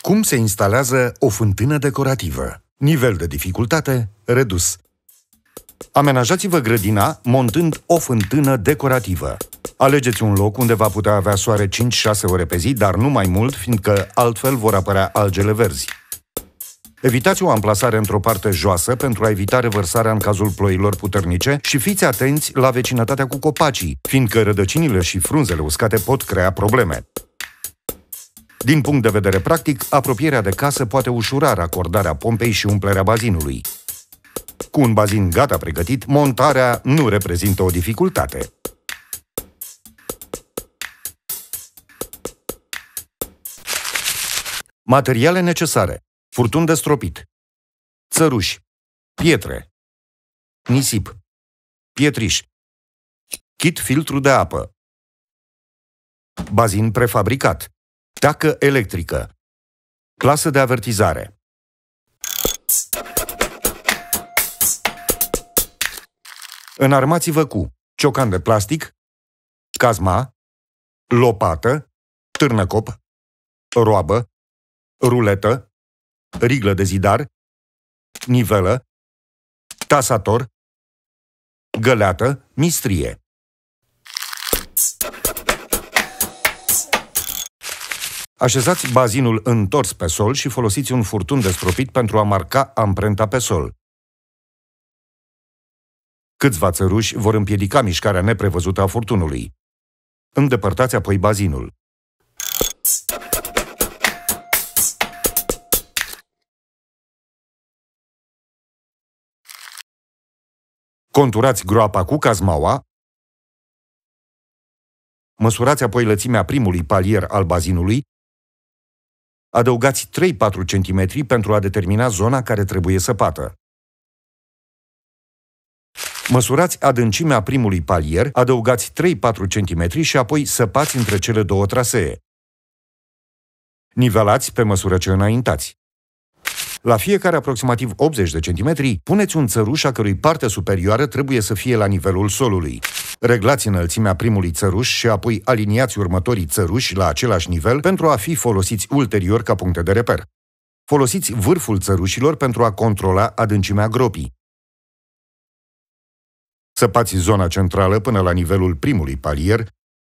Cum se instalează o fântână decorativă? Nivel de dificultate redus. Amenajați-vă grădina montând o fântână decorativă. Alegeți un loc unde va putea avea soare 5-6 ore pe zi, dar nu mai mult, fiindcă altfel vor apărea algele verzi. Evitați o amplasare într-o parte joasă pentru a evita revărsarea în cazul ploilor puternice și fiți atenți la vecinătatea cu copacii, fiindcă rădăcinile și frunzele uscate pot crea probleme. Din punct de vedere practic, apropierea de casă poate ușura acordarea pompei și umplerea bazinului. Cu un bazin gata pregătit, montarea nu reprezintă o dificultate. Materiale necesare furtun de stropit, țăruși, pietre, nisip, pietriș, kit filtru de apă, bazin prefabricat, tacă electrică, clasă de avertizare. Înarmați-vă cu ciocan de plastic, cazma, lopată, târnăcop, roabă, ruletă, riglă de zidar, nivelă, tasator, găleată, mistrie. Așezați bazinul întors pe sol și folosiți un furtun de stropit pentru a marca amprenta pe sol. Câțiva țăruși vor împiedica mișcarea neprevăzută a furtunului. Îndepărtați apoi bazinul. Conturați groapa cu cazmaua, măsurați apoi lățimea primului palier al bazinului, adăugați 3-4 cm pentru a determina zona care trebuie săpată. Măsurați adâncimea primului palier, adăugați 3-4 cm și apoi săpați între cele două trasee. Nivelați pe măsură ce înaintați. La fiecare aproximativ 80 de centimetri, puneți un țăruș a cărui parte superioară trebuie să fie la nivelul solului. Reglați înălțimea primului țăruș și apoi aliniați următorii țăruși la același nivel pentru a fi folosiți ulterior ca puncte de reper. Folosiți vârful țărușilor pentru a controla adâncimea gropii. Săpați zona centrală până la nivelul primului palier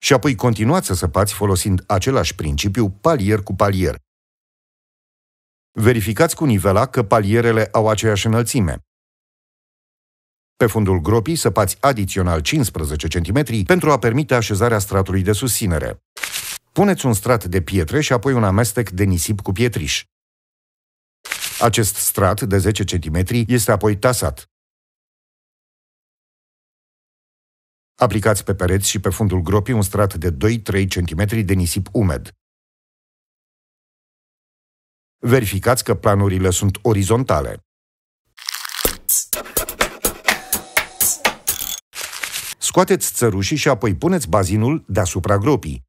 și apoi continuați să săpați folosind același principiu palier cu palier. Verificați cu nivela că palierele au aceeași înălțime. Pe fundul gropii săpați adițional 15 cm pentru a permite așezarea stratului de susținere. Puneți un strat de pietre și apoi un amestec de nisip cu pietriș. Acest strat de 10 cm este apoi tasat. Aplicați pe pereți și pe fundul gropii un strat de 2-3 cm de nisip umed. Verificați că planurile sunt orizontale. Scoateți țărușii și apoi puneți bazinul deasupra gropii.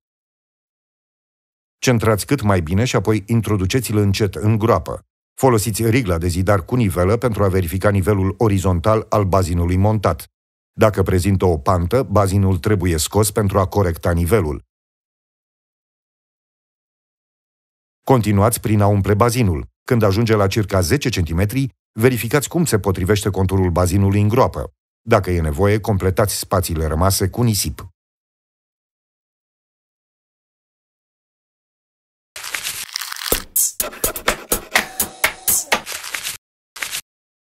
Centrați cât mai bine și apoi introduceți-l încet în groapă. Folosiți rigla de zidar cu nivelă pentru a verifica nivelul orizontal al bazinului montat. Dacă prezintă o pantă, bazinul trebuie scos pentru a corecta nivelul. Continuați prin a umple bazinul. Când ajunge la circa 10 cm, verificați cum se potrivește conturul bazinului în groapă. Dacă e nevoie, completați spațiile rămase cu nisip.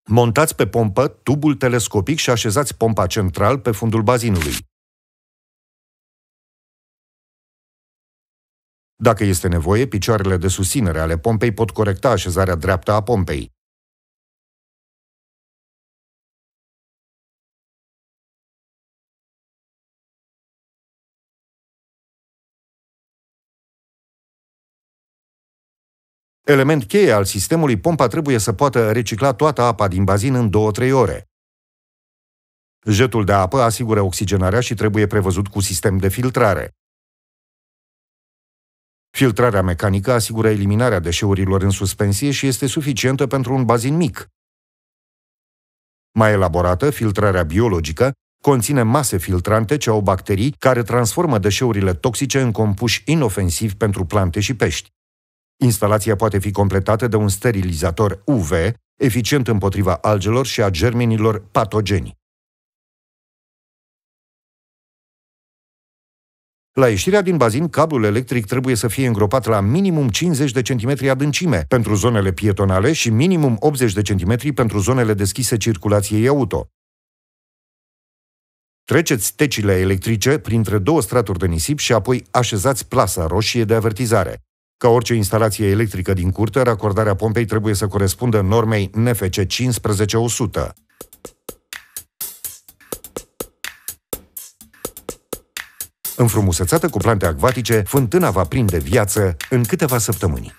Montați pe pompă tubul telescopic și așezați pompa central pe fundul bazinului. Dacă este nevoie, picioarele de susținere ale pompei pot corecta așezarea dreaptă a pompei. Element cheie al sistemului, pompa trebuie să poată recicla toată apa din bazin în 2-3 ore. Jetul de apă asigură oxigenarea și trebuie prevăzut cu sistem de filtrare. Filtrarea mecanică asigură eliminarea deșeurilor în suspensie și este suficientă pentru un bazin mic. Mai elaborată, filtrarea biologică conține mase filtrante ce au bacterii care transformă deșeurile toxice în compuși inofensivi pentru plante și pești. Instalația poate fi completată de un sterilizator UV, eficient împotriva algelor și a germenilor patogeni. La ieșirea din bazin, cablul electric trebuie să fie îngropat la minimum 50 de centimetri adâncime pentru zonele pietonale și minimum 80 de centimetri pentru zonele deschise circulației auto. Treceți tecile electrice printre două straturi de nisip și apoi așezați plasa roșie de avertizare. Ca orice instalație electrică din curte, racordarea pompei trebuie să corespundă normei NFC 15100. Înfrumusețată cu plante acvatice, fântâna va prinde viață în câteva săptămâni.